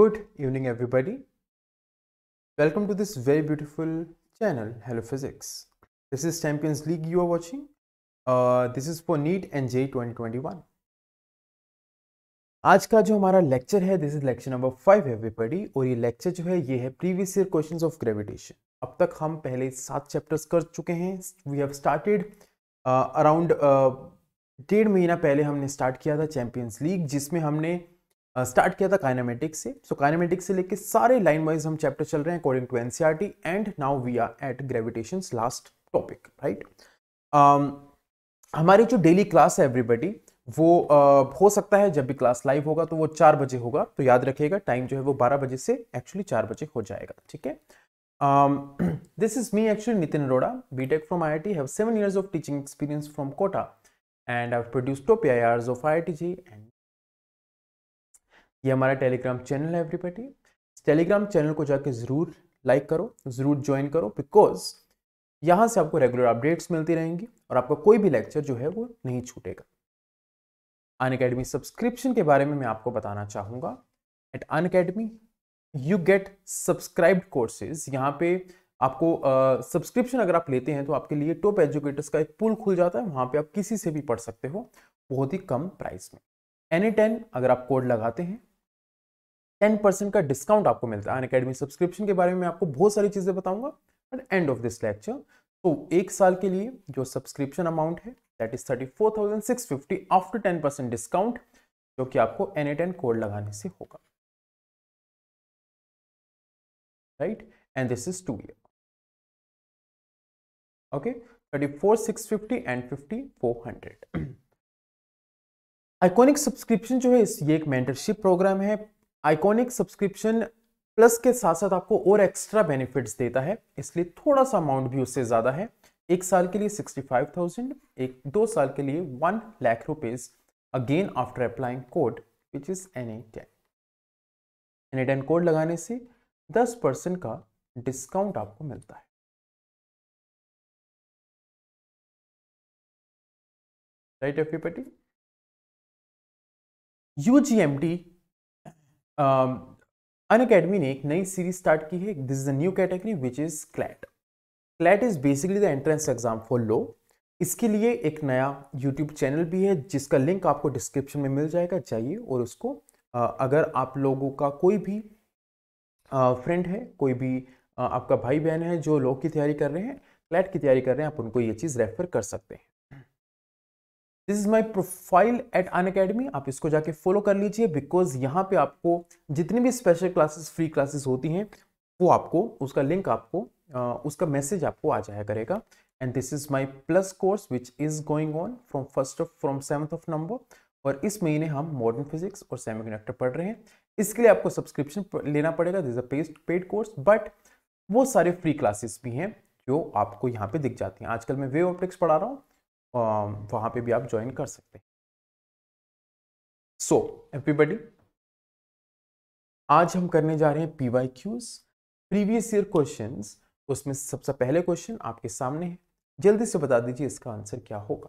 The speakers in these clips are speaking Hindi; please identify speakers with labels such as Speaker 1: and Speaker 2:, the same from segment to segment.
Speaker 1: Good evening everybody. Welcome to this
Speaker 2: very beautiful channel hello physics this is champions league you are watching. This uh, is is NEET and J J 2021. आज का जो हमारा लेक्चर है this is lecture number five everybody और ये लेक्चर जो है ये है previous year question of gravitation अब तक हम पहले सात चैप्टर्स कर चुके हैं वी हैव स्टार्टेड अराउंड डेढ़ महीना पहले हमने स्टार्ट किया था चैंपियंस लीग जिसमें हमने स्टार्ट किया था काइनामेटिक्स से सो so, काइनामेटिक्स से लेके सारे लाइन वाइज हम चैप्टर चल रहे हैं according to NCERT and now we are at gravitation last topic right हमारी जो डेली क्लास है एवरीबडी वो uh, हो सकता है जब भी क्लास लाइव होगा तो वो चार बजे होगा तो याद रखिएगा टाइम जो है वो बारह बजे से एक्चुअली चार बजे हो जाएगा ठीक है this is me actually Nitin Arora B tech from I I T have seven years of teaching experience from Kota and I produce top I Rs of I I T JEE and ये हमारा टेलीग्राम चैनल है एवरीबडी टेलीग्राम चैनल को जाके ज़रूर लाइक करो ज़रूर ज्वाइन करो बिकॉज यहाँ से आपको रेगुलर अपडेट्स मिलती रहेंगी और आपका कोई भी लेक्चर जो है वो नहीं छूटेगा अन अकेडमी सब्सक्रिप्शन के बारे में मैं आपको बताना चाहूँगा at Unacademy you get subscribed courses यहाँ पे आपको सब्सक्रिप्शन uh, अगर आप लेते हैं तो आपके लिए टॉप एजुकेटर्स का एक पुल खुल जाता है वहाँ पे आप किसी से भी पढ़ सकते हो बहुत ही कम प्राइस में एनी टेन अगर आप कोड लगाते हैं टेन परसेंट का डिस्काउंट आपको मिलता है अन अकेडमी सब्सक्रिप्शन के बारे में आपको बहुत सारी चीज़ें बताऊंगा at end of this lecture तो एक साल के लिए जो सब्सक्रिप्शन अमाउंट है that is thirty four thousand six fifty after ten percent discount जो कि आपको एन ए टेन कोड लगाने से होगा right and this is
Speaker 3: two
Speaker 1: year okay thirty four six fifty and fifty
Speaker 2: four hundred iconic subscription जो है ये एक मेंटरशिप प्रोग्राम है आइकॉनिक सब्सक्रिप्शन प्लस के साथ साथ आपको और एक्स्ट्रा बेनिफिट्स देता है इसलिए थोड़ा सा अमाउंट भी उससे ज़्यादा है एक साल के लिए सिक्सटी फाइव थाउजेंड एक दो साल के लिए one lakh rupees again after applying code which is N A ten N A ten code लगाने से दस परसेंट का डिस्काउंट
Speaker 3: आपको मिलता है
Speaker 1: राइट एवरीबडी यूजीएमडी
Speaker 2: अन um, अकेडमी ने एक नई सीरीज स्टार्ट की है this is a new category which is CLAT CLAT is basically the entrance exam for law इसके लिए एक नया यूट्यूब चैनल भी है जिसका लिंक आपको डिस्क्रिप्शन में मिल जाएगा चाहिए और उसको अगर आप लोगों का कोई भी फ्रेंड है कोई भी आपका भाई बहन है जो लोग की तैयारी कर रहे हैं क्लैट की तैयारी कर रहे हैं आप उनको ये चीज़ रेफर कर सकते हैं this is my profile at Unacademy आप इसको जाके फॉलो कर लीजिए बिकॉज यहाँ पे आपको जितनी भी स्पेशल क्लासेस फ्री क्लासेस होती हैं वो आपको उसका लिंक आपको उसका मैसेज आपको आ जाया करेगा and this is my plus course which is going on from first of from seventh of November और इस महीने हम मॉडर्न फिजिक्स और कंडक्टर पढ़ रहे हैं इसके लिए आपको सब्सक्रिप्शन लेना पड़ेगा दिस अ पेस्ट पेड कोर्स बट वो सारे फ्री क्लासेस भी हैं जो आपको यहाँ पे दिख जाती हैं आजकल मैं वे ऑप्टिक्स पढ़ा रहा हूँ वहाँ पे भी आप ज्वाइन कर सकते हैं सो एवरीबडी आज हम करने जा रहे हैं P Y Qs previous year question उसमें सबसे पहले क्वेश्चन आपके सामने है जल्दी से बता दीजिए इसका आंसर क्या होगा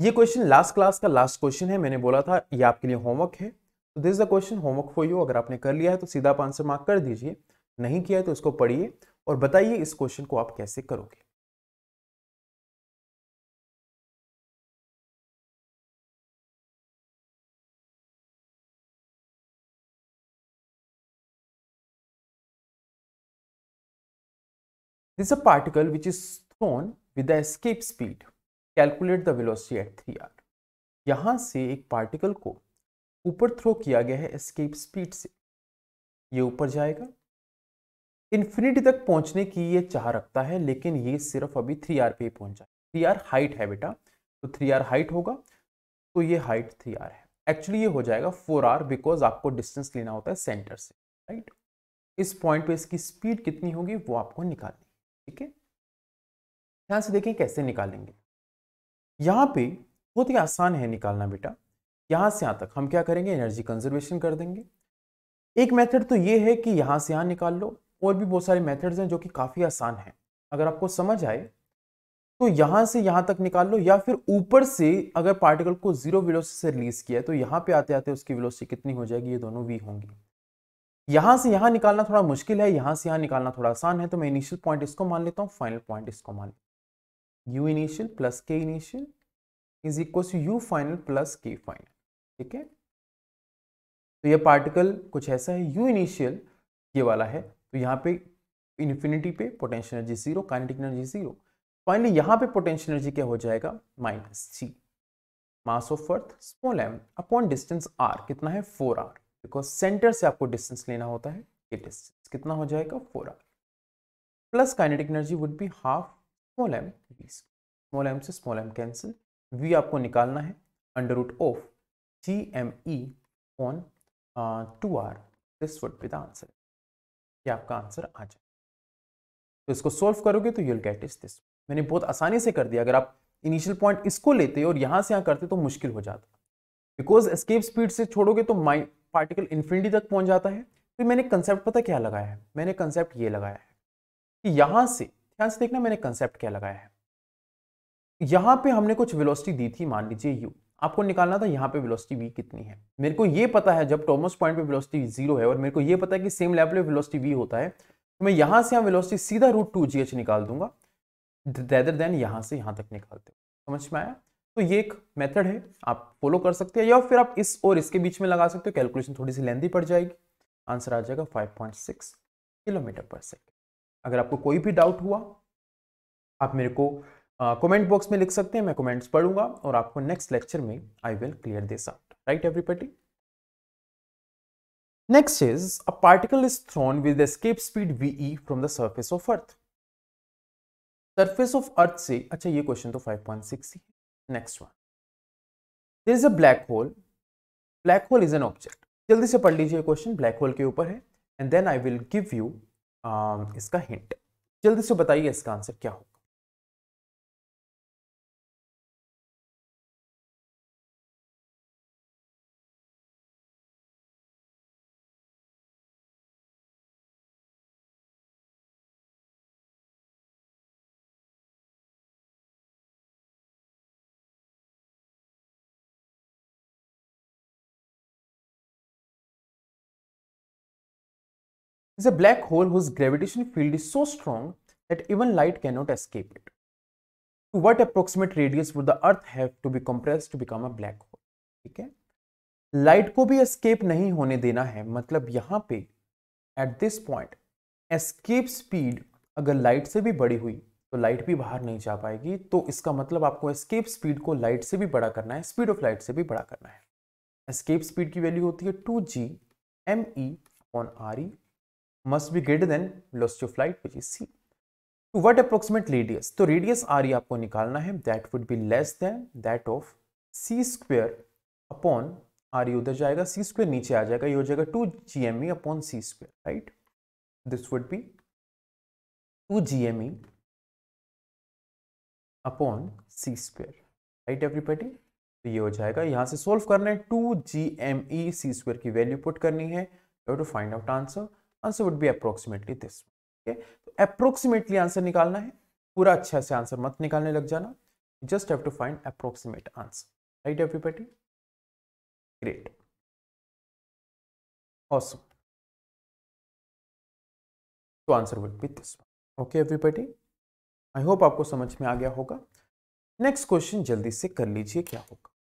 Speaker 2: ये क्वेश्चन लास्ट क्लास का लास्ट क्वेश्चन है मैंने बोला था ये आपके लिए होमवर्क है तो this the question homework for you अगर आपने कर लिया है तो सीधा आप आंसर मार्क कर दीजिए नहीं किया है तो इसको पढ़िए और बताइए इस क्वेश्चन को आप कैसे करोगे
Speaker 1: This is a particle which is thrown with the escape speed.
Speaker 2: Calculate the velocity at 3r. यहाँ से एक पार्टिकल को ऊपर थ्रो किया गया है एस्केप स्पीड से ये ऊपर जाएगा इन्फिनिटी तक पहुंचने की ये चाह रखता है लेकिन ये सिर्फ अभी थ्री आर पे पहुंच जाए थ्री आर हाइट है बेटा तो थ्री आर हाइट होगा तो ये हाइट थ्री आर है एक्चुअली ये हो जाएगा फोर आर बिकॉज आपको डिस्टेंस लेना होता है सेंटर से राइट इस पॉइंट पे इसकी स्पीड कितनी होगी वो आपको निकालनी ठीक है ध्यान से देखें कैसे निकालेंगे यहाँ पे बहुत ही आसान है निकालना बेटा यहाँ से यहाँ तक हम क्या करेंगे एनर्जी कंजर्वेशन कर देंगे एक मेथड तो ये है कि यहाँ से यहाँ निकाल लो और भी बहुत सारे मेथड्स हैं जो कि काफ़ी आसान हैं अगर आपको समझ आए तो यहाँ से यहाँ तक निकाल लो या फिर ऊपर से अगर पार्टिकल को जीरो विलोसी से रिलीज किया है तो यहाँ पे आते आते उसकी विलोसी कितनी हो जाएगी ये दोनों वी होंगी यहां से यहां निकालना थोड़ा मुश्किल है यहां से यहां निकालना थोड़ा आसान है तो मैं इनिशियल पॉइंट इसको मान लेता हूं फाइनल पॉइंट इसको मान लेता हूं U initial plus K initial is equal to U final plus K final ठीक है तो ये पार्टिकल कुछ ऐसा है यू इनिशियल ये वाला है तो यहाँ पे इन्फिनिटी पे potential energy zero kinetic energy zero finally यहाँ पे पोटेंशियल एनर्जी क्या हो जाएगा minus G mass of earth small M upon distance R कितना है फोर आर बिकॉज सेंटर से आपको डिस्टेंस लेना होता है ये डिस्टेंस कितना हो जाएगा four R plus kinetic energy would be half small M V small M से स्मॉल एम कैंसिल वी आपको निकालना है under root of G M E on two R this would be the answer ये आपका आंसर आ जाए तो इसको सोल्व करोगे तो यूल गेट इज दिस मैंने बहुत आसानी से कर दिया अगर आप इनिशियल पॉइंट इसको लेते और यहाँ से यहाँ करते तो मुश्किल हो जाता बिकॉज स्केप स्पीड से छोड़ोगे तो माइंड पार्टिकल इन्फिनिटी तक पहुंच जाता है तो मैंने कंसेप्ट पता क्या लगाया है मैंने कंसेप्ट ये लगाया है कि यहाँ से ध्यान से देखना मैंने कंसेप्ट क्या लगाया है यहाँ पे हमने कुछ वेलोसिटी दी थी मान लीजिए यू आपको निकालना था यहाँ पे वेलोसिटी वी कितनी है मेरे को ये पता है जब टॉमस पॉइंट पे वेलोसिटी जीरो है और मेरे को ये पता है कि सेम लेवल पे वेलोसिटी वी होता है तो मैं यहाँ से यहाँ वेलोसिटी सीधा रूट टू जी एच निकाल दूंगा रेदर देन यहाँ से यहाँ तक निकालते समझ में आया तो ये एक मेथड है आप फॉलो कर सकते हैं या फिर आप इस और इसके बीच में लगा सकते हो कैलकुलेशन थोड़ी सी लेंदी पड़ जाएगी आंसर आ जाएगा 5.6 किलोमीटर पर सेकेंड अगर आपको कोई भी डाउट हुआ आप मेरे को कमेंट बॉक्स में लिख सकते हैं मैं कमेंट्स पढ़ूंगा और आपको नेक्स्ट लेक्चर में I will clear this out right everybody next is a particle is thrown with escape speed VE from the surface of earth surface of earth से अच्छा ये क्वेश्चन तो सिक्स ही next one this is a black hole black hole is an object जल्दी से पढ़ लीजिए क्वेश्चन ब्लैक होल के ऊपर है and then I will give you इसका हिंट जल्दी से बताइए इसका आंसर क्या होगा
Speaker 1: is a black hole whose gravitational
Speaker 2: field is so strong that even light cannot escape it. To what approximate radius would the Earth have to be compressed to become a black hole? ठीक है लाइट को भी एस्केप नहीं होने देना है मतलब यहाँ पे at this point escape speed अगर लाइट से भी बड़ी हुई तो लाइट भी बाहर नहीं जा पाएगी तो इसका मतलब आपको एस्केप स्पीड को लाइट से भी बड़ा करना है स्पीड ऑफ लाइट से भी बड़ा करना है एस्केप स्पीड की वैल्यू होती है two G M E on R E must be greater than velocity of light which is C what approximate radius तो रेडियस आर ई आपको निकालना है that would be less than that of C square upon R E उधर जाएगा सी स्क्वेयर नीचे आ जाएगा ये हो जाएगा two G M E upon C square right this would be
Speaker 1: two G M E upon
Speaker 2: C square right everybody तो ये हो जाएगा यहाँ से सोल्व करना है two G M E C square की वैल्यू पुट करनी है to find out answer answer would be approximately this okay तो अप्रोक्सीमेटली आंसर निकालना है पूरा अच्छा से आंसर मत निकालने लग जाना just have to find approximate answer right everybody
Speaker 3: great awesome तो answer
Speaker 1: would be this okay everybody I hope आपको समझ में आ गया होगा नेक्स्ट क्वेश्चन जल्दी से कर लीजिए क्या होगा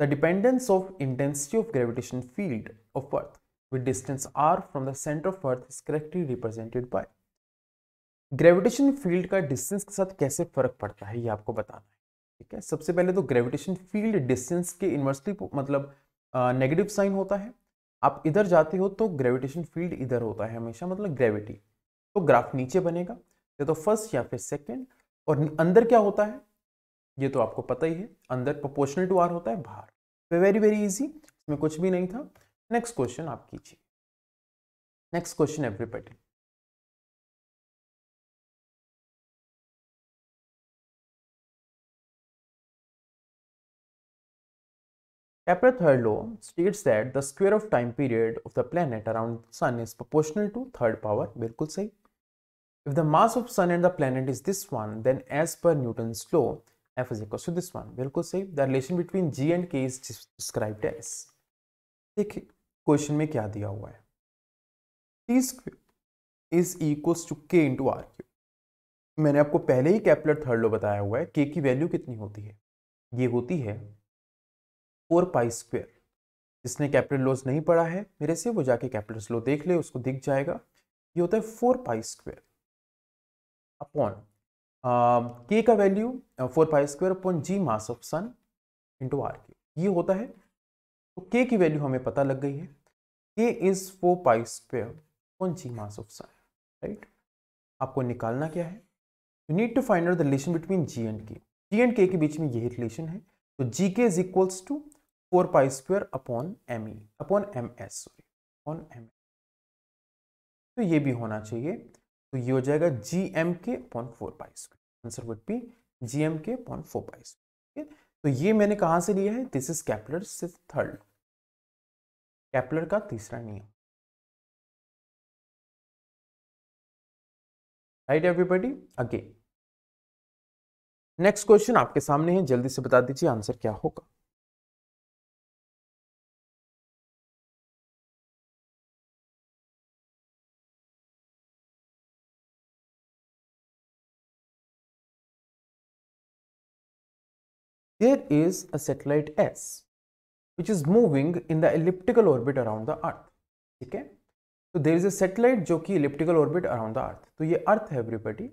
Speaker 2: the dependence of intensity of gravitational field of Earth with distance r from the center of Earth is correctly represented by gravitation field का डिस्टेंस के साथ कैसे फर्क पड़ता है ये आपको बताना है ठीक है सबसे पहले तो ग्रेविटेशन फील्ड डिस्टेंस के इन्वर्सली मतलब नेगेटिव साइन होता है आप इधर जाते हो तो ग्रेविटेशन फील्ड इधर होता है हमेशा मतलब ग्रेविटी तो ग्राफ नीचे बनेगा या तो फर्स्ट या फिर सेकेंड और अंदर क्या होता है ये तो आपको पता ही है अंदर प्रोपोर्शनल टू आर होता है बाहर वेरी वेरी इजी इसमें कुछ भी नहीं था नेक्स्ट क्वेश्चन आप कीजिए
Speaker 1: next question everybody
Speaker 2: Kepler's third law states that the square of time period of the planet around the sun is proportional to third power बिल्कुल सही If the mass of sun and the planet is this one then as per Newton's law f is equal to this one. We could the relation between g and k is described as. देखिए क्वेश्चन में क्या दिया हुआ है T square is equals to K into R cube मैंने आपको पहले ही कैपुलर थर्ड लो बताया हुआ है के की वैल्यू कितनी होती है ये होती है फोर पाई स्क्वेयर जिसने कैपिटल लोज नहीं पढ़ा है मेरे से वो जाके कैपिटल लॉ देख ले उसको दिख जाएगा ये होता है four pi square upon K um, का value four pi square upon G mass of sun into R cube ये होता है तो के की वैल्यू हमें पता लग गई है K is four pi square upon G mass of sun right आपको निकालना क्या है you need to find out the relation between G and K G and के के बीच में यही रिलेशन है तो G K is equals to four pi square upon M E upon M S sorry upon M तो ये भी होना चाहिए तो ये हो जाएगा G M K upon four pi square answer would be G M K upon four pi square तो ये मैंने कहा से लिया है दिस इज कैपलर से थर्ड कैपलर का तीसरा नियम
Speaker 1: right everybody again next question आपके सामने है जल्दी से बता दीजिए आंसर क्या होगा there is a
Speaker 2: satellite S which is moving in the elliptical orbit around the Earth. ठीक है तो देर इज अ सेटेलाइट जो कि elliptical orbit around the earth तो ये अर्थ है एवरीबडी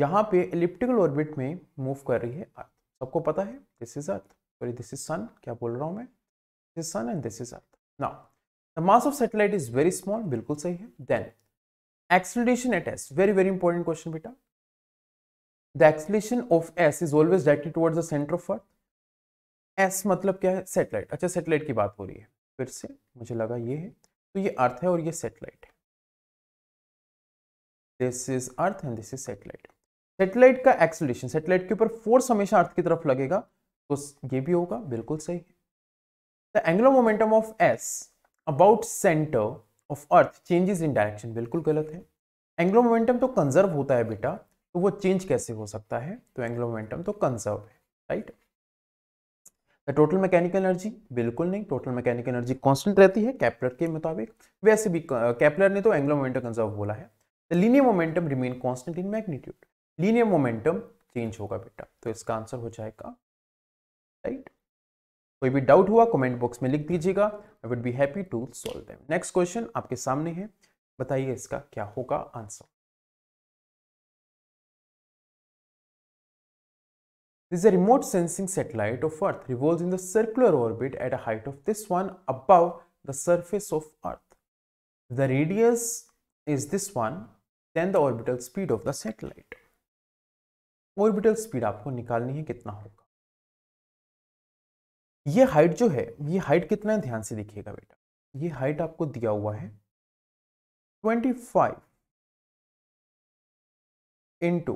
Speaker 2: यहाँ पे इलिप्टिकल ऑर्बिट में मूव कर रही है अर्थ सबको पता है this is earth sorry this is sun क्या बोल रहा हूँ मैं this sun and this is earth now the mass of satellite is very small बिल्कुल सही है then acceleration at S very very important question बेटा the acceleration of S is always directed towards the centre of earth S मतलब क्या है सेटेलाइट अच्छा सेटेलाइट की बात हो रही है फिर से मुझे लगा ये है तो ये अर्थ है और ये सेटेलाइट है this is earth and this is satellite satellite का एक्सलेशन सेटेलाइट के ऊपर फोर्स हमेशा अर्थ की तरफ लगेगा तो ये भी होगा बिल्कुल सही है the angular momentum of S about centre of earth changes in direction बिल्कुल गलत है एंगुलर मोमेंटम तो कंजर्व होता है बेटा तो वो चेंज कैसे हो सकता है तो एंगुलर मोमेंटम तो कंजर्व है right the total mechanical energy बिल्कुल नहीं टोटल मैकेनिकल एनर्जी कांस्टेंट रहती है कैपलर के मुताबिक वैसे भी कैपलर ने तो एंगुलर मोमेंटम कंजर्व बोला है the linear momentum remain constant in magnitude linear momentum change होगा बेटा तो इसका आंसर हो जाएगा राइट कोई भी डाउट हुआ कमेंट बॉक्स में लिख दीजिएगा I would be happy to solve them next question आपके सामने है बताइए इसका क्या होगा answer This is a remote sensing satellite of Earth, revolves in the circular orbit at a height of this one above the surface of Earth. If the radius is this one, then the orbital speed of the satellite.
Speaker 1: Orbital speed आपको निकालनी है कितना होगा ये हाइट जो है ये हाइट कितना है ध्यान से देखिएगा बेटा ये हाइट आपको दिया हुआ है 25 five
Speaker 2: into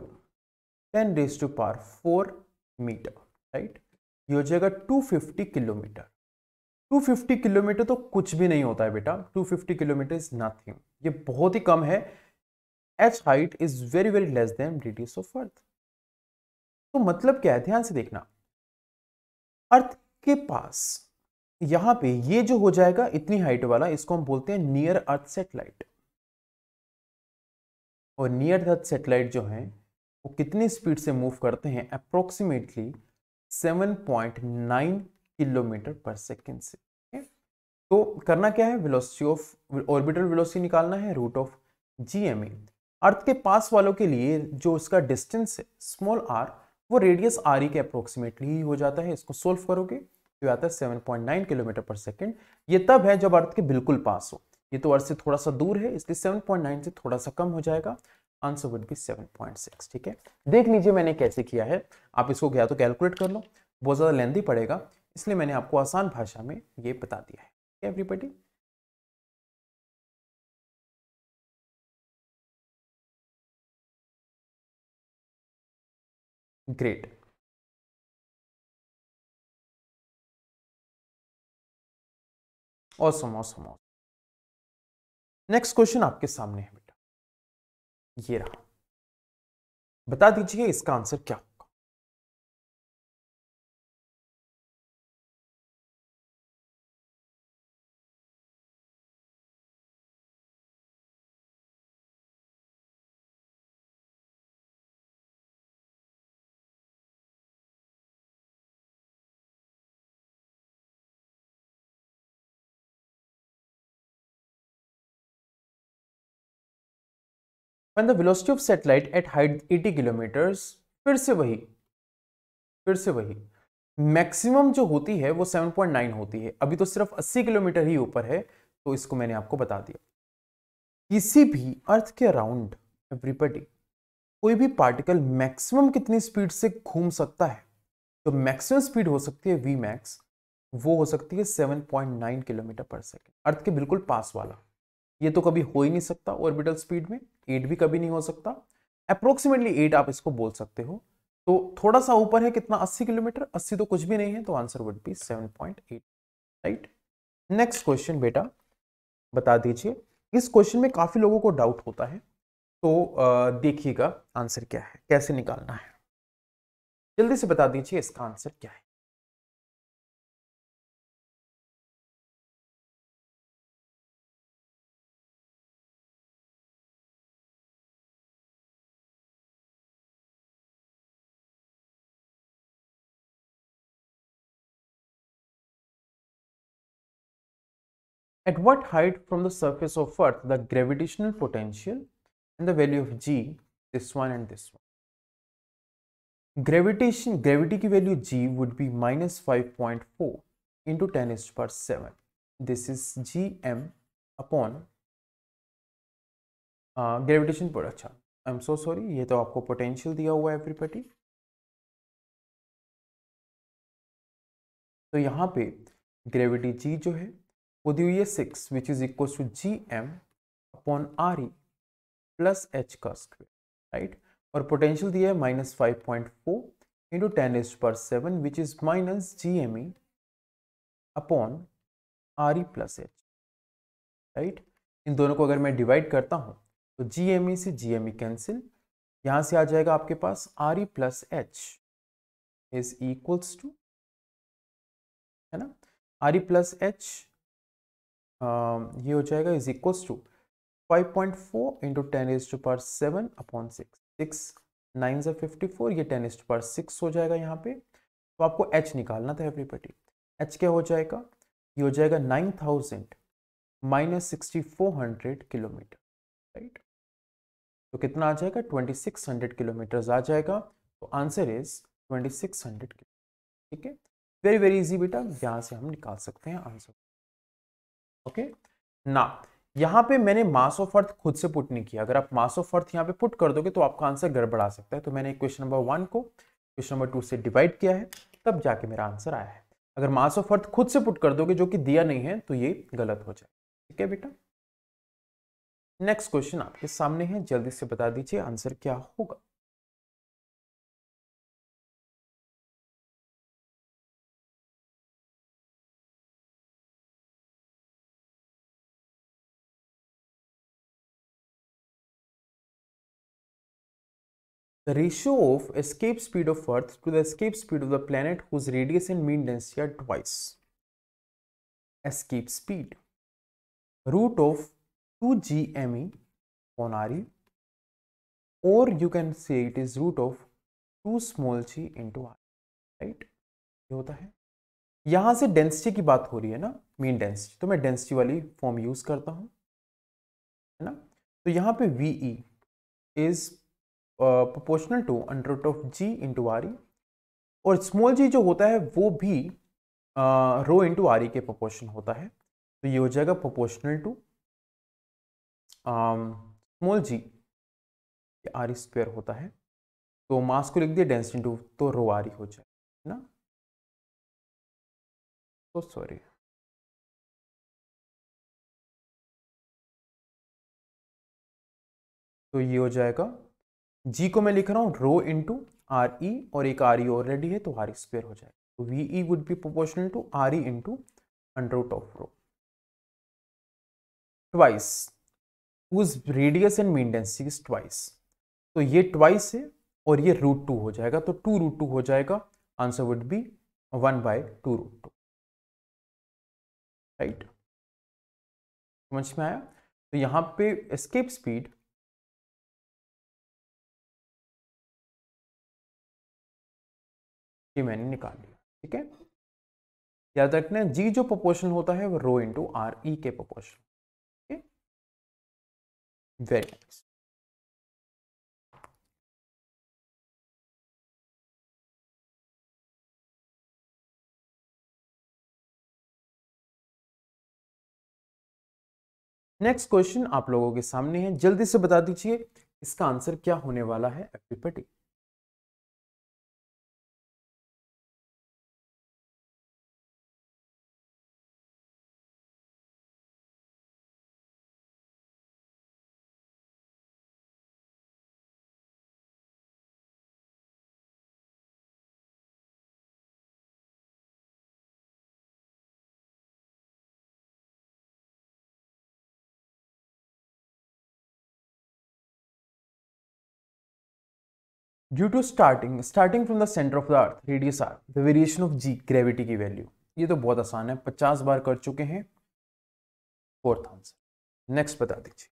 Speaker 2: ten raise to power four metre right ये हो जाएगा 250 किलोमीटर 250 किलोमीटर तो कुछ भी नहीं होता है बेटा 250 किलोमीटर इज नथिंग ये बहुत ही कम है H height is very very less than radius of earth तो मतलब क्या है ध्यान से देखना अर्थ के पास यहां पे ये जो हो जाएगा इतनी हाइट वाला इसको हम बोलते हैं नियर अर्थ सेटेलाइट और नियर अर्थ सेटेलाइट जो है वो कितनी स्पीड से मूव करते हैं अप्रोक्सीमेटली 7.9 किलोमीटर पर सेकेंड से तो करना क्या है वेलोसिटी ऑफ ऑर्बिटल वेलोसिटी निकालना है root of G M a earth के पास वालों के लिए जो उसका डिस्टेंस है स्मॉल आर वो रेडियस आर ई के अप्रोक्सीमेटली ही हो जाता है इसको सोल्व करोगे तो आता है seven point nine kilometre per second ये तब है जब अर्थ के बिल्कुल पास हो ये तो अर्थ से थोड़ा सा दूर है इसलिए सेवन पॉइंट नाइन से थोड़ा सा कम हो जाएगा आंसर वुड बी 7.6 ठीक है देख लीजिए मैंने कैसे किया है आप इसको गया तो कैलकुलेट कर लो बहुत ज़्यादा लेंदी पड़ेगा इसलिए मैंने आपको आसान भाषा में ये बता दिया है everybody
Speaker 3: great awesome awesome awesome next question आपके सामने है ये रहा बता दीजिए इसका आंसर क्या
Speaker 1: and the velocity of satellite at height 80
Speaker 2: kilometres फिर से वही फिर से वही मैक्सिमम जो होती है वो 7.9 होती है अभी तो सिर्फ 80 किलोमीटर ही ऊपर है तो इसको मैंने आपको बता दिया किसी भी अर्थ के अराउंड एवरीबडी कोई भी पार्टिकल मैक्सिमम कितनी स्पीड से घूम सकता है तो मैक्सिमम स्पीड हो सकती है वी मैक्स वो हो सकती है 7.9 किलोमीटर पर सेकेंड अर्थ के बिल्कुल पास वाला ये तो कभी हो ही नहीं सकता ऑर्बिटल स्पीड में एट भी कभी नहीं हो सकता अप्रोक्सीमेटली एट आप इसको बोल सकते हो तो थोड़ा सा ऊपर है कितना अस्सी किलोमीटर अस्सी तो कुछ भी नहीं है तो answer would be seven point eight right next question बेटा बता दीजिए इस क्वेश्चन में काफी लोगों को डाउट होता है तो देखिएगा आंसर क्या है कैसे निकालना है जल्दी से बता दीजिए इसका आंसर क्या है
Speaker 1: At what height from the surface
Speaker 2: of Earth the gravitational potential and the value of g, this one and this one. Gravitation, gravity ki value g would be minus 5.4 into 10 is to power 7. This is gm upon gravitation पर अच्छा आई एम सो सॉरी ये तो आपको
Speaker 1: पोटेंशियल दिया हुआ है एवरीबडी
Speaker 2: तो यहाँ पे ग्रेविटी जी जो है वो दी हुई है six which is equal to G M upon R E plus H का स्क्वेयर राइट और पोटेंशियल दिया है minus five point four into ten H पर seven which is minus G M E upon R E plus H right इन दोनों को अगर मैं डिवाइड करता हूँ तो जी एम ई से जी एम ई कैंसिल यहाँ से आ जाएगा आपके पास R E plus H is equals to है ना R E plus H Um, ये हो जाएगा is equal to five point four into ten is to power seven upon six six nine से फिफ्टी फोर ये ten is to power six हो जाएगा यहाँ पे तो आपको एच निकालना था एवरीबडी एच क्या हो जाएगा ये हो जाएगा nine thousand minus sixty four hundred kilometre right तो कितना आ जाएगा ट्वेंटी सिक्स हंड्रेड किलोमीटर आ जाएगा तो answer is twenty six hundred kilometre ठीक है वेरी वेरी इजी बेटा यहाँ से हम निकाल सकते हैं आंसर ओके ना यहाँ पे मैंने मास ऑफ अर्थ खुद से पुट नहीं किया अगर आप मास ऑफ अर्थ यहाँ पे पुट कर दोगे तो आपका आंसर गड़बड़ा सकता है तो मैंने क्वेश्चन नंबर वन को क्वेश्चन नंबर टू से डिवाइड किया है तब जाके मेरा आंसर आया है अगर मास ऑफ अर्थ खुद से पुट कर दोगे जो कि दिया नहीं है तो ये गलत हो जाए ठीक है बेटा नेक्स्ट क्वेश्चन आपके सामने है जल्दी से बता दीजिए आंसर क्या होगा The ratio of escape speed of Earth to the escape speed of the planet whose radius and mean density are twice. Escape speed. Root of
Speaker 1: 2 GME on RE or you can say it
Speaker 2: is root of 2 small g into R Right? ये होता है यहाँ से डेंसिटी की बात हो रही है ना मीन डेंसिटी तो मैं डेंसिटी वाली फॉर्म यूज करता हूँ है ना तो यहाँ पे V E is proportional to under root of G into R E और स्मॉल जी जो होता है वो भी रो इंटू आर ई के प्रोपोर्शन होता है तो ये हो जाएगा proportional to small G R E square होता है
Speaker 1: तो मास को लिख दिया डेंसिटी इंटू तो रो आर ई हो जाए
Speaker 3: ना तो सॉरी
Speaker 2: तो ये हो जाएगा जी को मैं लिख रहा हूँ रो इन टू आर ई और एक आर ई ऑलरेडी है तो आर स्क्वेयर हो जाएगा तो V E would be proportional to R E into under root of rho twice उस रेडियस एंड मीन ट्वाइस तो ये ट्वाइस है और ये रूट टू हो जाएगा तो टू रूट टू हो जाएगा answer would be one by two
Speaker 1: root two right समझ में आया
Speaker 3: तो यहाँ पे स्केप स्पीड
Speaker 1: ये मैंने निकाल लिया ठीक है याद रखना जी जो प्रोपोर्शन होता है वो रो इंटू आर ई के proportion very nice next question आप लोगों के सामने है जल्दी से बता दीजिए इसका आंसर क्या होने वाला है एपिपेटिक
Speaker 2: due to starting starting from the centre of the earth radius R the variation of G gravity की वैल्यू ये तो बहुत आसान है पचास बार कर चुके हैं फोर्थ आंसर
Speaker 3: नेक्स्ट बता दीजिए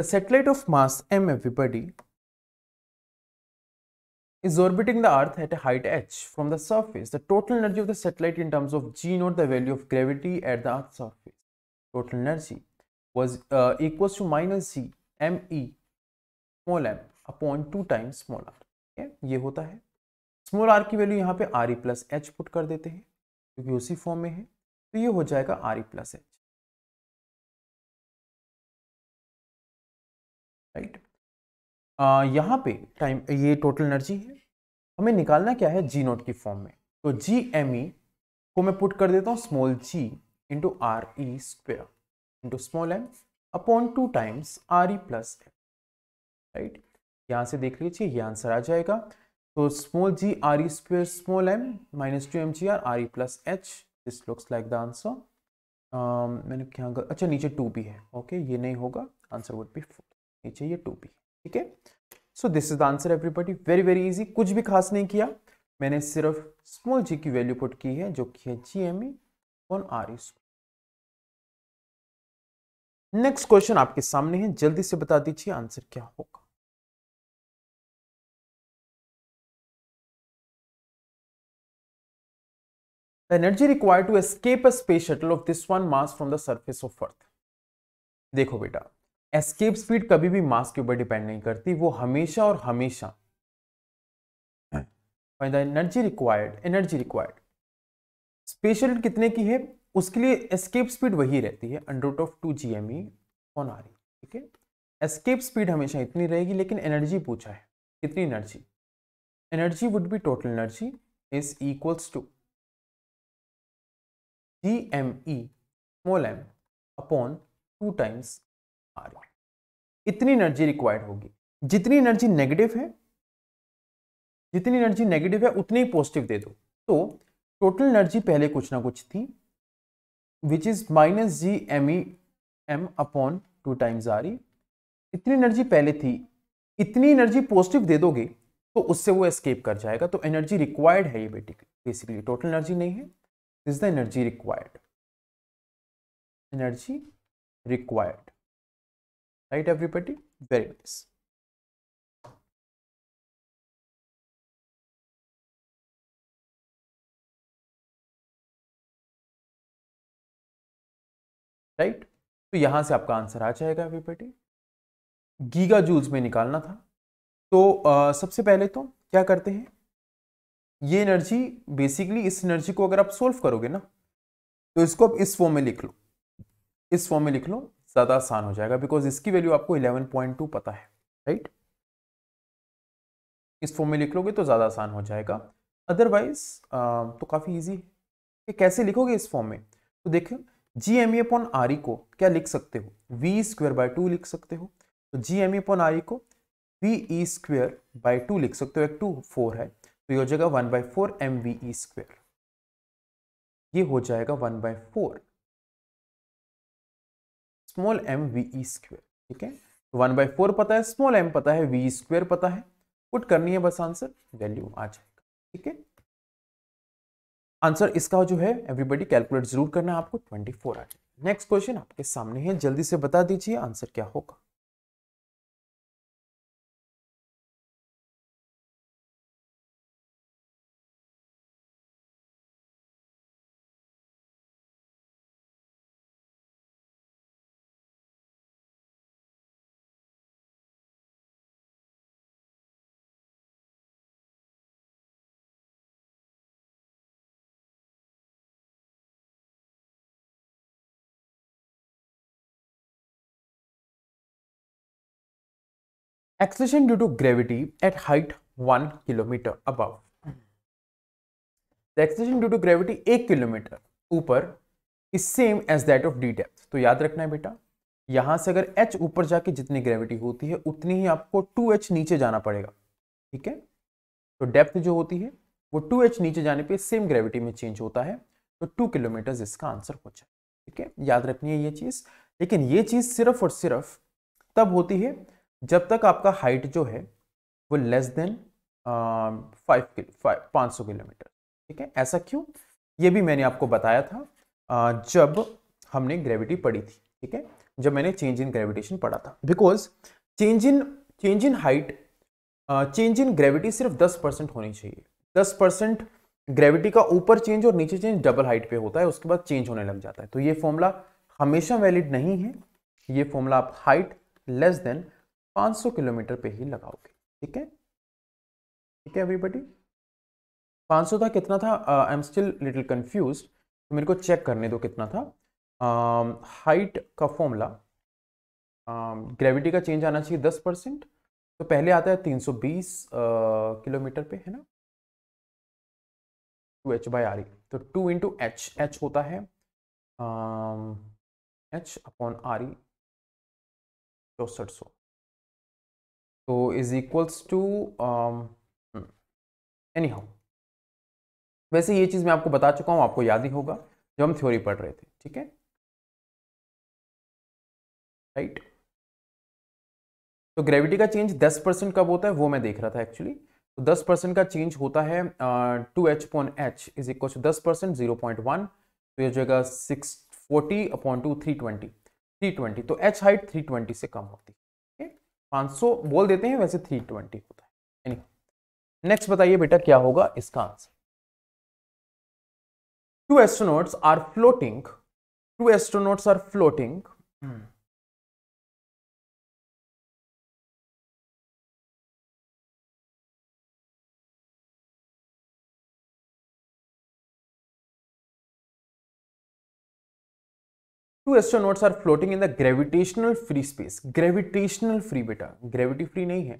Speaker 3: The satellite of
Speaker 2: mass m everybody is orbiting the earth at a height h from the surface. The total energy of the satellite in terms of g not the value of gravity at the earth surface. Total energy was uh, equals to minus g m e small m upon 2 times small r okay ye hota hai small R की वैल्यू यहाँ पे R E plus H put कर देते हैं क्योंकि उसी फॉर्म में है तो ये हो जाएगा R E plus H right यहाँ पे टाइम ये टोटल एनर्जी है हमें निकालना क्या है जी नोट की फॉर्म में तो जी एम ई को मैं पुट कर देता हूँ small G into R E square into small M upon two times R E plus M right यहाँ से देख लीजिए ये आंसर आ जाएगा तो small G R E square small M minus two M G R R E plus H this looks like the answer मैंने क्या अच्छा नीचे टू भी है ओके okay, ये नहीं होगा आंसर वुड बी फोर ये चाहिए टू बी ठीक है so this is the answer everybody very very easy कुछ भी खास नहीं किया मैंने सिर्फ स्मॉल जी की वैल्यू पुट की है जो कि है G M E on R square next question आपके सामने है जल्दी से बता दीजिए
Speaker 3: आंसर क्या होगा
Speaker 1: the energy required to escape a space shuttle of this
Speaker 2: one mass from the surface of earth देखो बेटा एस्केप स्पीड कभी भी मास के ऊपर डिपेंड नहीं करती वो हमेशा और हमेशा the energy required energy required special कितने की है उसके लिए एस्केप स्पीड वही रहती है under root of two G M E on R E ठीक है एस्केप स्पीड हमेशा इतनी रहेगी लेकिन एनर्जी पूछा है कितनी energy energy would be total
Speaker 1: energy is equals to G M E small M upon two times आ रही है इतनी एनर्जी रिक्वायर्ड होगी
Speaker 2: जितनी एनर्जी नेगेटिव है जितनी एनर्जी नेगेटिव है उतनी ही पॉजिटिव दे दो तो टोटल एनर्जी पहले कुछ ना कुछ थी which is minus G M E M upon two times आ रही इतनी एनर्जी पहले थी इतनी एनर्जी पॉजिटिव दे दोगे तो उससे वो एस्केप कर जाएगा तो एनर्जी रिक्वायर्ड है ये बेटिकली बेसिकली टोटल एनर्जी नहीं है is the energy required
Speaker 1: energy required right everybody very nice right right? तो यहां से आपका आंसर आ जाएगा एवरीबडी गीगा
Speaker 2: जूल्स में निकालना था तो आ, सबसे पहले तो क्या करते हैं ये एनर्जी बेसिकली इस एनर्जी को अगर आप सोल्व करोगे ना तो इसको आप इस फॉर्म में लिख लो इस फॉर्म में लिख लो ज़्यादा आसान हो जाएगा बिकॉज इसकी वैल्यू आपको 11.2 पता है राइट इस फॉर्म में लिख लोगे तो ज़्यादा आसान हो जाएगा अदरवाइज तो काफ़ी ईजी है कैसे लिखोगे इस फॉर्म में तो देखियो G M E upon R को क्या लिख सकते हो वी स्क्वेयर बाय टू लिख सकते हो तो G M A upon R को V E square by two लिख सकते हो एक टू फोर है तो ये हो जाएगा one by four M V E square ये हो जाएगा one by four small M V E square ठीक है तो वन बाई फोर पता है स्मॉल एम पता है वी स्क्वेयर पता है पुट करनी है बस आंसर वैल्यू आ जाएगा ठीक है आंसर इसका जो है एवरीबॉडी कैलकुलेट जरूर करना है आपको ट्वेंटी फोर आ जाएगा नेक्स्ट क्वेश्चन आपके सामने है जल्दी से बता दीजिए आंसर क्या होगा acceleration due to gravity at height 1 kilometer above. The acceleration due to gravity 1 kilometer ऊपर is same as that of d depth. तो याद रखना है बेटा यहां से अगर h ऊपर जाके जितनी ग्रेविटी होती है उतनी ही आपको 2h नीचे जाना पड़ेगा ठीक है तो डेप्थ जो होती है वो 2h नीचे जाने पे सेम ग्रेविटी में चेंज होता है तो 2 किलोमीटर इसका आंसर हो जाए ठीक है याद रखनी है ये चीज़ लेकिन ये चीज़ सिर्फ और सिर्फ तब होती है जब तक आपका हाइट जो है वो less than five kilo five पाँच सौ किलोमीटर ठीक है ऐसा क्यों ये भी मैंने आपको बताया था आ, जब हमने ग्रेविटी पढ़ी थी ठीक है जब मैंने चेंज इन ग्रेविटेशन पढ़ा था because change in change in height change in gravity सिर्फ दस परसेंट होनी चाहिए दस परसेंट ग्रेविटी का ऊपर चेंज और नीचे चेंज डबल हाइट पे होता है उसके बाद चेंज होने लग जाता है तो ये फॉर्मूला हमेशा वैलिड नहीं है ये फॉर्मूला आप हाइट लेस देन 500 किलोमीटर पे ही लगाओगे ठीक है ठीक है एवरीबडी 500 था कितना था I am still little confuse तो मेरे को चेक करने दो कितना था हाइट um, uh, का फॉर्मूला ग्रेविटी uh, का चेंज आना चाहिए 10 परसेंट तो पहले आता है 320 uh, किलोमीटर uh, पे है ना टू एच बाई आर तो टू इंटू एच एच होता है
Speaker 1: एच अपॉन आर ई चौसठ सौ
Speaker 2: so तो is equals to um, anyhow वैसे ये चीज़ मैं आपको बता चुका हूं आपको याद ही होगा जो हम थ्योरी पढ़ रहे थे ठीक है
Speaker 1: राइट तो
Speaker 2: ग्रेविटी का चेंज 10 परसेंट कब होता है वो मैं देख रहा था एक्चुअली तो 10 परसेंट का चेंज होता है two H upon H is equal to दस परसेंट जीरो पॉइंट वन तो ये जगह six forty upon two three twenty three twenty तो एच हाइट थ्री ट्वेंटी से कम होती है 500 बोल देते हैं वैसे 320 होता है यानी नेक्स्ट बताइए बेटा क्या होगा इसका
Speaker 1: answer two astronauts are floating two
Speaker 3: astronauts are floating
Speaker 2: two astronauts are floating in the gravitational free space gravitational free बेटा ग्रेविटी फ्री नहीं है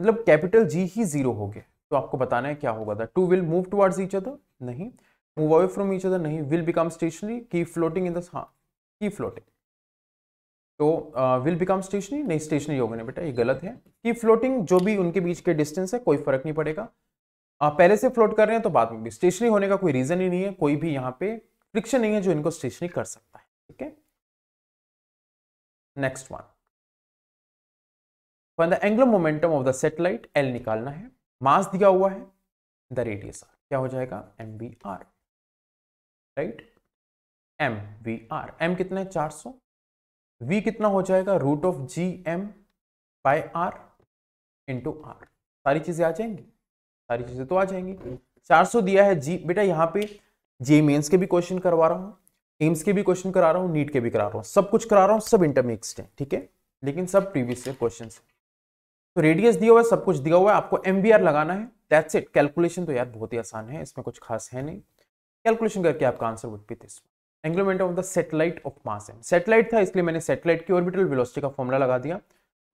Speaker 2: मतलब कैपिटल जी ही जीरो हो गया तो आपको बताना है क्या होगा था two will move towards each other नहीं move away from each other नहीं विल बिकम स्टेशनरी की फ्लोटिंग इन द हाँ की फ्लोटिंग तो विल बिकम स्टेशनरी नहीं स्टेशनरी होगा ना बेटा ये गलत है की फ्लोटिंग जो भी उनके बीच के डिस्टेंस है कोई फर्क नहीं पड़ेगा आप पहले से फ्लोट कर रहे हैं तो बाद में भी स्टेशनरी होने का कोई रीजन ही नहीं है कोई भी यहाँ पे फ्रिक्शन नहीं है जो इनको स्टेशनरी कर सकता है
Speaker 3: okay
Speaker 1: next one
Speaker 2: when the angular momentum of the satellite l निकालना है मास दिया हुआ है द रेडियस आर क्या हो जाएगा M B R right M B R M कितना है चार सौ वी कितना हो जाएगा root of G M by R into R सारी चीजें आ जाएंगी सारी चीजें तो आ जाएंगी 400 दिया है जी बेटा यहाँ पे जे मेन्स के भी क्वेश्चन करवा रहा हूँ एम्स के भी क्वेश्चन करा रहा हूँ नीट के भी करा रहा हूँ सब कुछ करा रहा हूँ सब इंटरमिक्सड है ठीक है लेकिन सब प्रीवियस ईयर क्वेश्चन है तो रेडियस दिया हुआ है सब कुछ दिया हुआ है आपको एम लगाना है दैट्स इट कैलकुलेशन तो यार बहुत ही आसान है इसमें कुछ खास है नहीं कैलकुलेशन करके आपका आंसर वुड बी दिस एंगलोमेंट of the satellite of mass M satellite था इसलिए मैंने सेटेलाइट की ऑर्बिटल वेलोसिटी का फॉर्मूला लगा दिया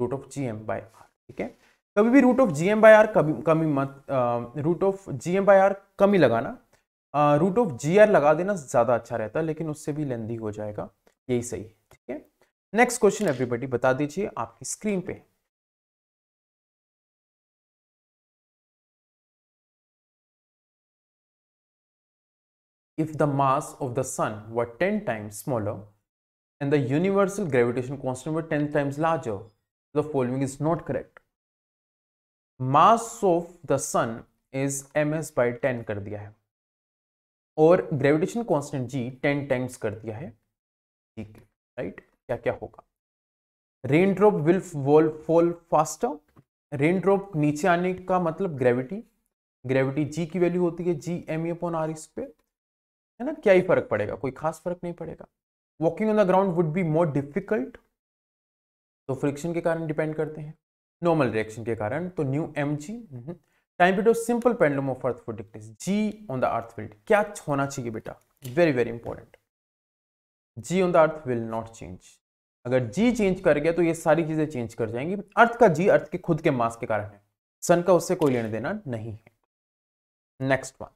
Speaker 2: root of G M by R ठीक है कभी भी root of G M by R कभी कमी मत root of G M by R कमी लगाना रूट ऑफ जी आर लगा देना ज़्यादा अच्छा रहता है लेकिन उससे भी लेंदी हो जाएगा यही सही है ठीक है नेक्स्ट क्वेश्चन एवरीबडी बता दीजिए आपकी स्क्रीन पे if the mass of the sun were 10 times smaller and the universal gravitation constant were 10 times larger the following is not correct mass of the sun is ms by 10 कर दिया है और gravitation constant G ten times कर दिया है ठीक है राइट क्या क्या होगा rain drop will wall fall faster rain drop नीचे आने का मतलब ग्रेविटी ग्रेविटी जी की वैल्यू होती है G M E upon R इस पे है ना क्या ही फर्क पड़ेगा कोई खास फर्क नहीं पड़ेगा walking on the ground would be more difficult तो फ्रिक्शन के कारण डिपेंड करते हैं नॉर्मल रिएक्शन के कारण तो new M G time period of simple pendulum of earth for dictates G on the earth field क्या होना चाहिए बेटा very very important G on the earth will not change अगर जी चेंज कर गया तो ये सारी चीजें चेंज कर जाएंगी अर्थ का जी अर्थ के खुद के मास के कारण है सन का उससे कोई लेने देना नहीं है नेक्स्ट
Speaker 1: वन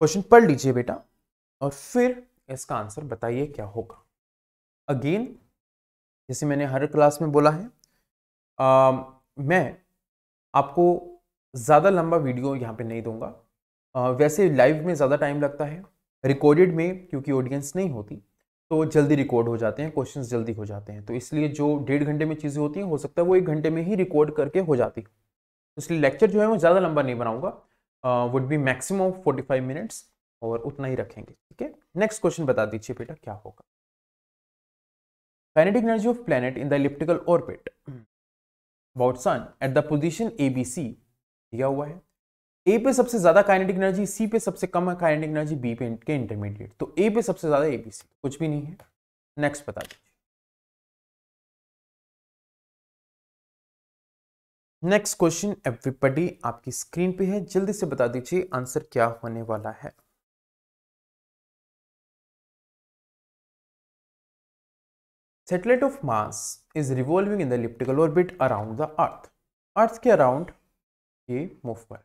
Speaker 1: क्वेश्चन पढ़ लीजिए बेटा और फिर
Speaker 2: इसका आंसर बताइए क्या होगा अगेन जैसे मैंने हर क्लास में बोला है आ, मैं आपको ज़्यादा लंबा वीडियो यहाँ पे नहीं दूंगा वैसे लाइव में ज़्यादा टाइम लगता है रिकॉर्डेड में क्योंकि ऑडियंस नहीं होती तो जल्दी रिकॉर्ड हो जाते हैं क्वेश्चंस जल्दी हो जाते हैं तो इसलिए जो डेढ़ घंटे में चीज़ें होती हैं हो सकता है वो एक घंटे में ही रिकॉर्ड करके हो जाती हो तो इसलिए लेक्चर जो है वो ज़्यादा लंबा नहीं बनाऊँगा would be maximum forty five minutes और उतना ही रखेंगे ठीक है नेक्स्ट क्वेश्चन बता दीजिए बेटा क्या होगा kinetic energy of planet in the elliptical orbit वाउटसन at the position A B C दिया हुआ है ए पे सबसे ज्यादा काइनेटिक एनर्जी सी पे सबसे कम है काइनेटिक एनर्जी बी पे के इंटरमीडिएट तो ए पे सबसे ज्यादा ए बी सी कुछ भी नहीं है नेक्स्ट बता दीजिए
Speaker 1: नेक्स्ट क्वेश्चन एवरीबडी आपकी स्क्रीन पे है जल्दी से बता दीजिए आंसर क्या होने वाला है satellite of mass is revolving in the
Speaker 2: elliptical orbit around the earth earth के अराउंड ये मूव कर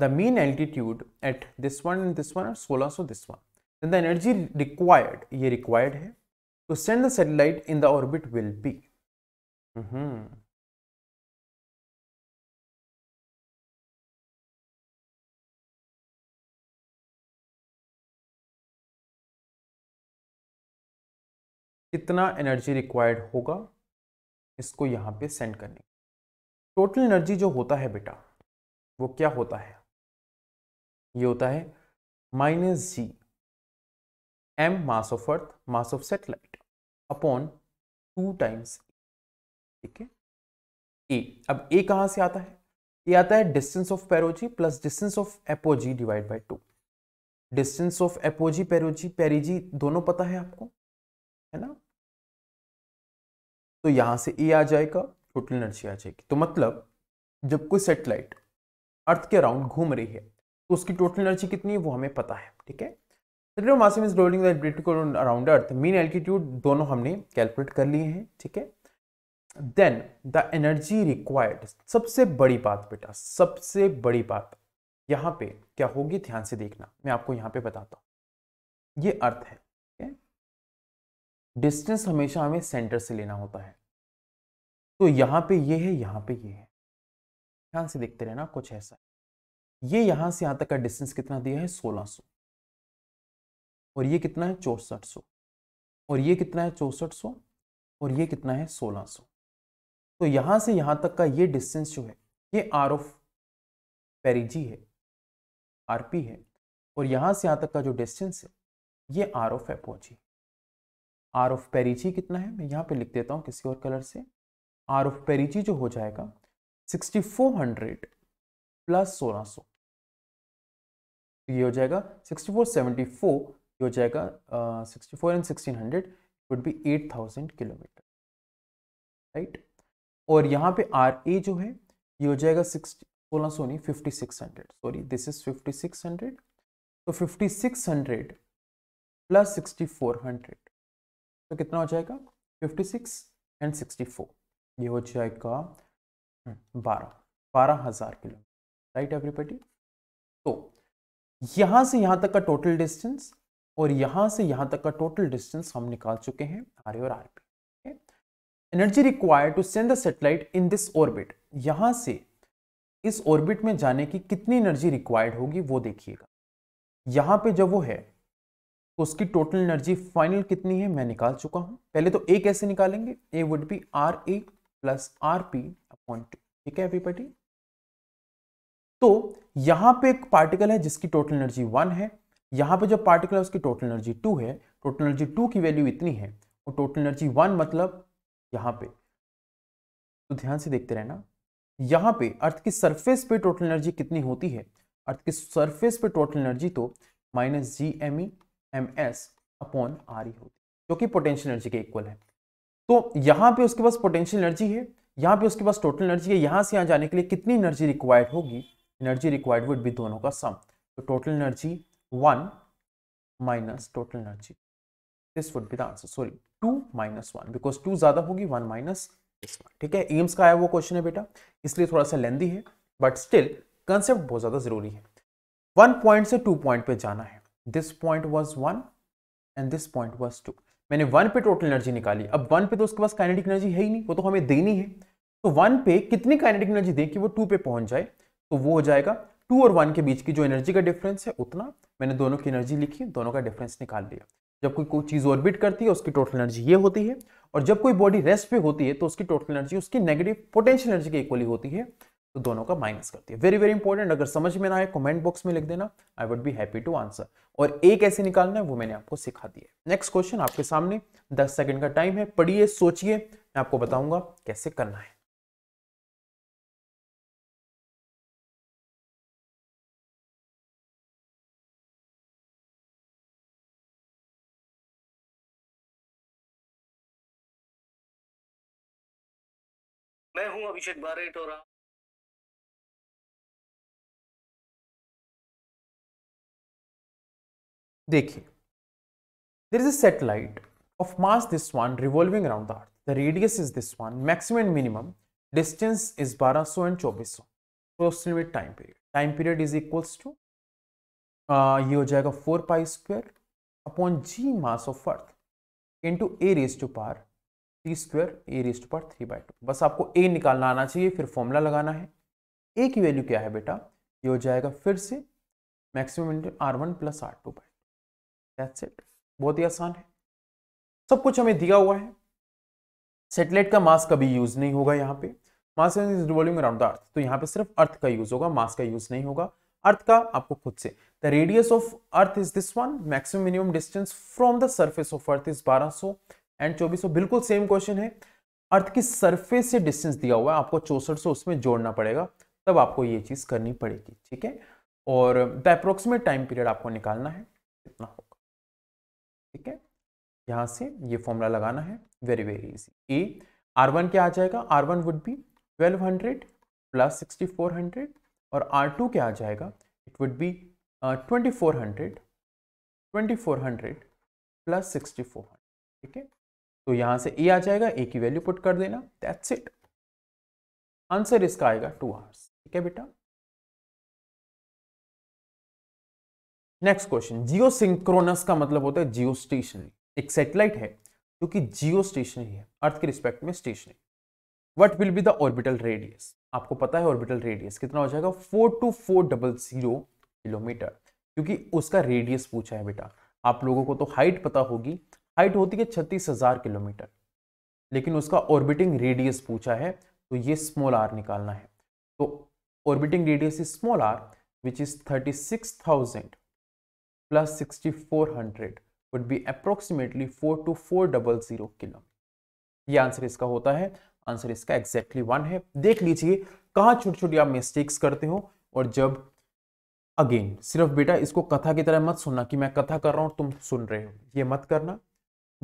Speaker 2: the mean altitude at this one and this one सोलह so this one the energy required ये रिक्वायर्ड है to send the satellite in the orbit will be
Speaker 1: कितना एनर्जी रिक्वायर्ड होगा इसको यहाँ पे सेंड करने टोटल एनर्जी जो होता है बेटा वो क्या होता है ये होता है minus G M
Speaker 2: mass of earth mass of satellite upon two times ठीक है ए अब ए कहाँ से आता है ये आता है distance of perigee plus distance of apogee divide by two distance of apogee perigee perigee दोनों पता है आपको है ना तो यहाँ से ए e आ जाएगा टोटल एनर्जी आ जाएगी तो मतलब जब कोई सेटेलाइट अर्थ के अराउंड घूम रही है तो उसकी टोटल एनर्जी कितनी है वो हमें पता है ठीक है is rolling around earth mean altitude दोनों हमने कैलकुलेट कर लिए हैं ठीक है देन द एनर्जी रिक्वायर्ड सबसे बड़ी बात बेटा सबसे बड़ी बात यहाँ पे क्या होगी ध्यान से देखना मैं आपको यहाँ पे बताता हूँ ये अर्थ है
Speaker 1: डिस्टेंस हमेशा हमें सेंटर से लेना होता है तो यहाँ पे ये है यहाँ पे ये है ध्यान से देखते रहना कुछ ऐसा
Speaker 2: ये यहाँ से यहाँ तक का डिस्टेंस कितना दिया है 1600 और ये कितना है चौसठ और ये कितना है चौसठ और ये कितना है 1600 तो यहाँ से यहाँ तक का ये डिस्टेंस जो है ये आर ऑफ पेरिजी है पी है और यहाँ से यहाँ तक का जो डिस्टेंस है ये R of apogee R of perigee कितना है मैं यहाँ पे लिख देता हूँ किसी और कलर से आर ऑफ पेरीची जो हो जाएगा सिक्सटी फोर हंड्रेड प्लस 1600 तो ये हो जाएगा सिक्सटी फोर 6474 ये हो जाएगा sixty four and sixteen hundred would be eight thousand kilometer right और यहाँ पे आर ए जो है ये हो जाएगा सोलह सौ नहीं fifty six hundred sorry this is fifty six hundred तो fifty six hundred plus sixty four hundred तो कितना हो जाएगा fifty six and sixty four ये हो जाएगा हम्म, बारह बारह हज़ार किलोमीटर राइट एवरीबडी तो यहां से यहां तक का टोटल डिस्टेंस और यहां से यहां तक का टोटल डिस्टेंस हम निकाल चुके हैं आर और R energy required to send the satellite in this orbit यहां से इस ऑर्बिट में जाने की कितनी एनर्जी रिक्वायर्ड होगी वो देखिएगा यहां पे जब वो है तो उसकी टोटल एनर्जी फाइनल कितनी है मैं निकाल चुका हूँ पहले तो ए कैसे निकालेंगे A would be R A plus R P upon two ठीक है एवरीबॉडी तो यहाँ पे एक पार्टिकल है जिसकी टोटल एनर्जी वन है यहाँ पे जो पार्टिकल है उसकी टोटल एनर्जी टू है टोटल एनर्जी टू की वैल्यू इतनी है और टोटल एनर्जी वन मतलब यहाँ पे तो ध्यान से देखते रहना यहाँ पे अर्थ की सरफेस पे टोटल एनर्जी कितनी होती है अर्थ की सरफेस पे टोटल एनर्जी तो minus G M E M S upon R E होती है जो कि पोटेंशियल एनर्जी के इक्वल है तो यहाँ पे उसके पास पोटेंशियल एनर्जी है यहाँ पे उसके पास टोटल एनर्जी है यहाँ से यहाँ जाने के लिए कितनी एनर्जी रिक्वायर्ड होगी एनर्जी रिक्वायर्ड वुड बी दोनों का सम तो total energy one minus total energy this would be the answer sorry two minus one because two ज्यादा होगी वन माइनस ठीक है एम्स का आया वो क्वेश्चन है बेटा इसलिए थोड़ा सा लेंदी है बट स्टिल कंसेप्ट बहुत ज्यादा जरूरी है वन पॉइंट से टू पॉइंट पे जाना है this point was one and this point was two मैंने वन पे टोटल एनर्जी निकाली अब वन पे तो उसके पास काइनेटिक एनर्जी है ही नहीं वो तो हमें देनी है तो वन पे कितनी काइनेटिक एनर्जी दें कि वो टू पे पहुंच जाए तो वो हो जाएगा टू और वन के बीच की जो एनर्जी का डिफरेंस है उतना मैंने दोनों की एनर्जी लिखी दोनों का डिफरेंस निकाल लिया जब कोई कोई चीज़ ऑर्बिट करती है उसकी टोटल एनर्जी ये होती है और जब कोई बॉडी रेस्ट पे होती है तो उसकी टोटल एनर्जी उसकी नेगेटिव पोटेंशियल एनर्जी के इक्वली होती है तो दोनों का माइनस कर दिया वेरी वेरी इंपॉर्टेंट अगर समझ में ना आए कमेंट बॉक्स में लिख देना I would be happy to answer और ए कैसे निकालना है वो मैंने आपको सिखा दिया नेक्स्ट क्वेश्चन आपके सामने दस सेकेंड का टाइम है पढ़िए सोचिए मैं आपको बताऊंगा कैसे
Speaker 1: करना है
Speaker 3: मैं हूं अभिषेक बारेट और
Speaker 1: देखिए
Speaker 2: there is a satellite of mass this one revolving around the earth the radius is this one maximum and minimum distance is 1200 and 2400 सौ approximate time period time period is equals to ये हो जाएगा 4 pi square upon G mass of earth into A raise to power T square A raise to power three by two बस आपको ए निकालना आना चाहिए फिर फॉर्मूला लगाना है ए की वैल्यू क्या है बेटा ये हो जाएगा फिर से maximum into R one plus R two that's it बहुत ही आसान है सब कुछ हमें दिया हुआ है सेटेलाइट का मास कभी यूज नहीं होगा यहाँ पे mass revolving around the earth तो यहाँ पे सिर्फ अर्थ का यूज होगा मास का यूज नहीं होगा अर्थ का आपको खुद से the radius of earth is this one maximum minimum distance from the surface of earth is बारह सो एंड चौबीस सौ बिल्कुल सेम क्वेश्चन है अर्थ की सरफेस से डिस्टेंस दिया हुआ है आपको चौसठ सौ उसमें जोड़ना पड़ेगा तब आपको ये चीज करनी पड़ेगी ठीक है और द अप्रोक्सीमेट टाइम पीरियड आपको निकालना है इतना
Speaker 3: होगा ठीक है
Speaker 2: यहाँ से ये फॉर्मूला लगाना है very very easy A R one क्या आ जाएगा R one would be twelve hundred plus sixty four hundred और आर टू क्या आ जाएगा it would be twenty four hundred twenty four hundred plus sixty four hundred ठीक है तो यहाँ से ए e आ जाएगा ए की वैल्यू पुट कर देना दैट्स इट
Speaker 1: आंसर इसका आएगा टू आवर्स ठीक है बेटा
Speaker 2: नेक्स्ट क्वेश्चन जियो सिंक्रोनस का मतलब होता है जियो स्टेशनरी एक सेटेलाइट है जो कि जियो स्टेशनरी है अर्थ के रिस्पेक्ट में stationary what will be the orbital radius आपको पता है ऑर्बिटल रेडियस कितना हो जाएगा four two four double zero kilometer क्योंकि उसका रेडियस पूछा है बेटा आप लोगों को तो हाइट पता होगी हाइट होती है छत्तीस हजार किलोमीटर लेकिन उसका ऑर्बिटिंग रेडियस पूछा है तो ये स्मॉल आर निकालना है तो orbiting radius is small R which is thirty six thousand plus 6400 would be approximately 4 to 400 kilometer ये आंसर इसका होता है आंसर इसका एग्जैक्टली exactly वन है देख लीजिए कहाँ छोटी छोटी आप मिस्टेक्स करते हो और जब अगेन सिर्फ बेटा इसको कथा की तरह मत सुनना कि मैं कथा कर रहा हूँ तुम सुन रहे हो ये मत करना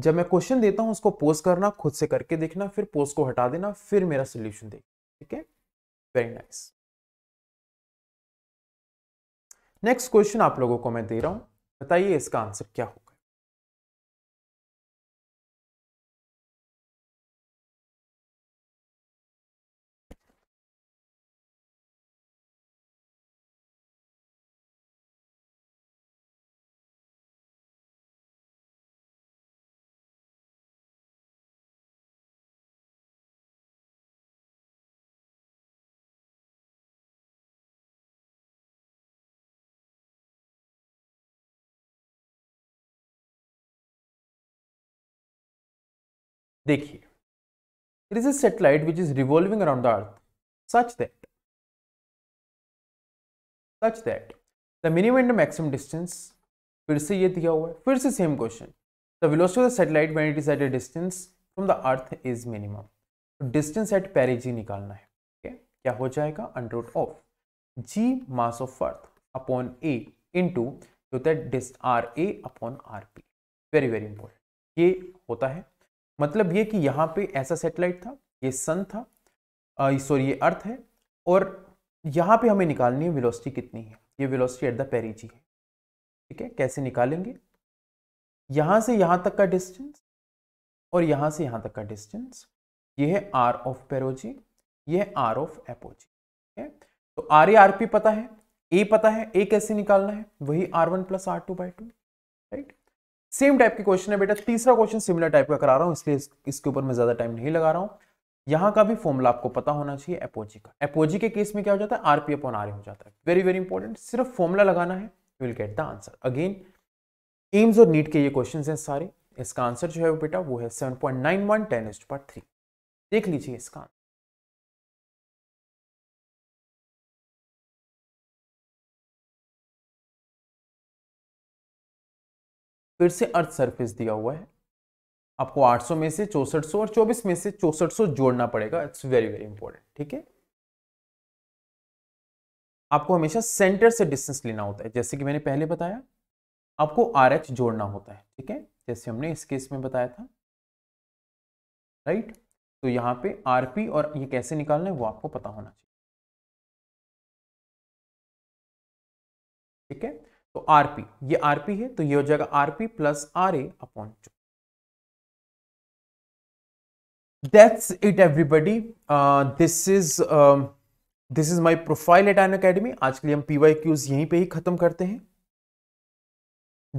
Speaker 2: जब मैं क्वेश्चन देता हूँ उसको पोस्ट करना खुद से करके देखना फिर पोस्ट को हटा देना फिर मेरा सोल्यूशन देखना ठीक है वेरी नाइस
Speaker 1: नेक्स्ट क्वेश्चन आप लोगों को मैं दे रहा हूँ बताइए इसका आंसर क्या होगा
Speaker 3: देखिए it is a satellite which is
Speaker 1: revolving around the earth such that such
Speaker 2: that the minimum and maximum distance फिर से ये दिया हुआ है फिर से same question the velocity of the satellite when it is at a distance from the earth is minimum तो डिस्टेंस एट पेरिजी निकालना है ठीक है क्या हो जाएगा under root of G mass of earth upon A into जो दैट डिस्ट R A upon R P very very important ये होता है मतलब ये कि यहाँ पे ऐसा सेटेलाइट था ये सन था सॉरी ये अर्थ है और यहाँ पे हमें निकालनी है वेलोसिटी कितनी है ये वेलोसिटी एट द पेरीजी है ठीक है कैसे निकालेंगे यहाँ से यहाँ तक का डिस्टेंस और यहाँ से यहाँ तक का डिस्टेंस ये है आर ऑफ पेरोजी ये है आर ऑफ एपोजी
Speaker 3: ठीक है
Speaker 2: तो आर ए आर पी पता है ए पता है ए कैसे निकालना है वही R one plus R two by two right same type के क्वेश्चन है बेटा तीसरा क्वेश्चन सिमिलर टाइप का करा रहा हूँ इसलिए इसके ऊपर मैं ज्यादा टाइम नहीं लगा रहा हूँ यहाँ का भी फॉर्मूला आपको पता होना चाहिए एपोजी का एपोजी के केस में क्या हो जाता है आरपी अपॉन आर हो जाता है वेरी वेरी इंपॉर्टेंट सिर्फ फॉर्मूला लगाना है you will get the answer again AIIMS और नीट के ये क्वेश्चन हैं सारे इसका आंसर जो है बेटा वो है seven point nine one ten एस्ट पर थ्री देख लीजिए इसका
Speaker 1: फिर से अर्थ सरफेस दिया
Speaker 2: हुआ है आपको 800 में से चौसठ और 24 में से चौसठ जोड़ना पड़ेगा इट्स वेरी वेरी इंपॉर्टेंट ठीक है आपको हमेशा सेंटर से डिस्टेंस लेना होता है जैसे कि मैंने पहले बताया आपको आर एच जोड़ना होता है ठीक है जैसे हमने इस केस में बताया था राइट तो यहाँ पे आर और
Speaker 1: ये कैसे निकालना है वो आपको पता होना चाहिए ठीक है तो आरपी ये आरपी है तो ये हो जाएगा RP plus R A upon two
Speaker 2: that's it everybody this is this is my profile at Unacademy आज के लिए हम पीवाई क्यूज यहीं पे ही खत्म करते हैं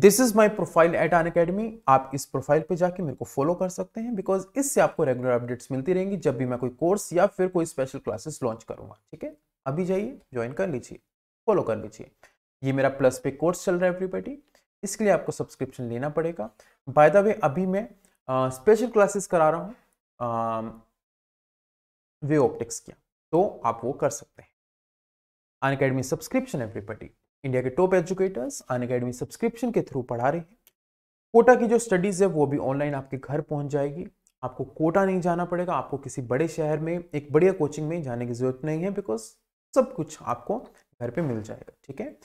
Speaker 2: this is my profile at Unacademy आप इस प्रोफाइल पे जाके मेरे को फॉलो कर सकते हैं बिकॉज इससे आपको रेगुलर अपडेट्स मिलती रहेंगी जब भी मैं कोई कोर्स या फिर कोई स्पेशल क्लासेस लॉन्च करूंगा ठीक है अभी जाइए ज्वाइन कर लीजिए फॉलो कर लीजिए ये मेरा प्लस पे कोर्स चल रहा है एवरीबडी इसके लिए आपको सब्सक्रिप्शन लेना पड़ेगा बाय द वे अभी मैं स्पेशल क्लासेस करा रहा हूँ वे ऑप्टिक्स किया तो आप वो कर सकते हैं Unacademy subscription everybody India के top educators Unacademy subscription के थ्रू पढ़ा रहे हैं कोटा की जो स्टडीज़ है वो भी ऑनलाइन आपके घर पहुंच जाएगी आपको कोटा नहीं जाना पड़ेगा आपको किसी बड़े शहर में एक बढ़िया कोचिंग में जाने की जरूरत नहीं है बिकॉज सब कुछ आपको घर पे मिल जाएगा ठीक है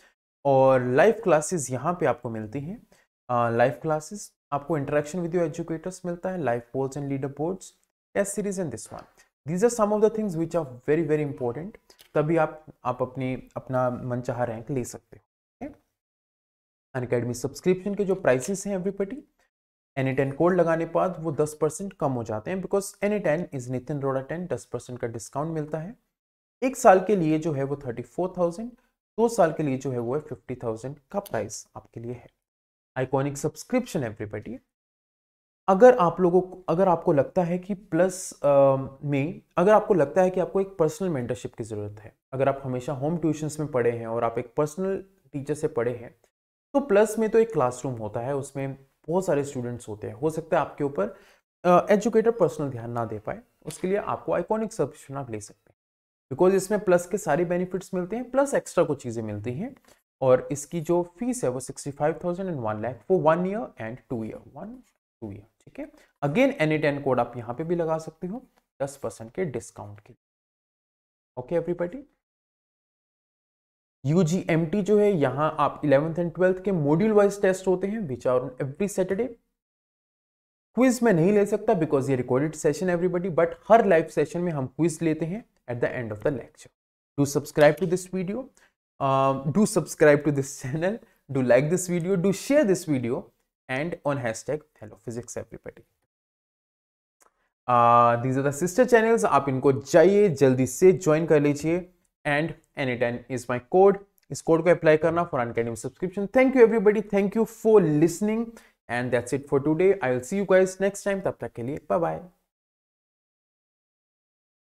Speaker 2: और लाइव क्लासेस यहाँ पे आपको मिलती हैं लाइव क्लासेस आपको इंटरेक्शन विद योर एजुकेटर्स मिलता है live polls and leader boards test series and this one these are some of the things which are very very important तभी आप आप अपनी अपना मनचाहा रैंक ले सकते हो अनकेडमी सब्सक्रिप्शन के जो प्राइसेस हैं एवरीपटी एनी टेन कोड लगाने के बाद वो दस परसेंट कम हो जाते हैं because any ten is Nitin Roda ten दस परसेंट का डिस्काउंट मिलता है एक साल के लिए जो है वो थर्टी फोर थाउजेंड दो साल के लिए जो है वो है फिफ्टी थाउजेंड का प्राइस आपके लिए है आइकॉनिक सब्सक्रिप्शन एवरीबडी अगर आप लोगों को अगर आपको लगता है कि प्लस में अगर आपको लगता है कि आपको एक पर्सनल मेंटरशिप की ज़रूरत है अगर आप हमेशा होम ट्यूशन्स में पढ़े हैं और आप एक पर्सनल टीचर से पढ़े हैं तो प्लस में तो एक क्लासरूम होता है उसमें बहुत सारे स्टूडेंट्स होते हैं हो सकता है आपके ऊपर एजुकेटर पर्सनल ध्यान ना दे पाए उसके लिए आपको आइकॉनिक सब्सक्रिप्शन आप ले सकते बिकॉज इसमें प्लस के सारे बेनिफिट्स मिलते हैं प्लस एक्स्ट्रा कुछ चीज़ें मिलती हैं और इसकी जो फीस है वो sixty five thousand and one lakh वो one year and two year one two year ठीक है अगेन एनी टेन कोड आप यहाँ पे भी लगा सकते हो दस परसेंट के डिस्काउंट के okay everybody you G M T जो है यहाँ आप इलेवंथ एंड ट्वेल्थ के मॉड्यूल वाइज टेस्ट होते हैं which are on every Saturday quiz में नहीं ले सकता बिकॉज ये रिकॉर्डेड सेशन एवरीबडी बट हर लाइव सेशन में हम क्विज लेते हैं at the end of the lecture. Do subscribe to this video. Um, do subscribe to this channel. Do like this video. Do share this video. And on hashtag hello physics everybody. These are the sister channels आप इनको जाइए जल्दी से ज्वाइन कर लीजिए and any ten is my code इस कोड को अप्लाई करना for Unacademy subscription thank you everybody thank you for listening and that's it for today I will see you guys next time तब तक के लिए बाय बाय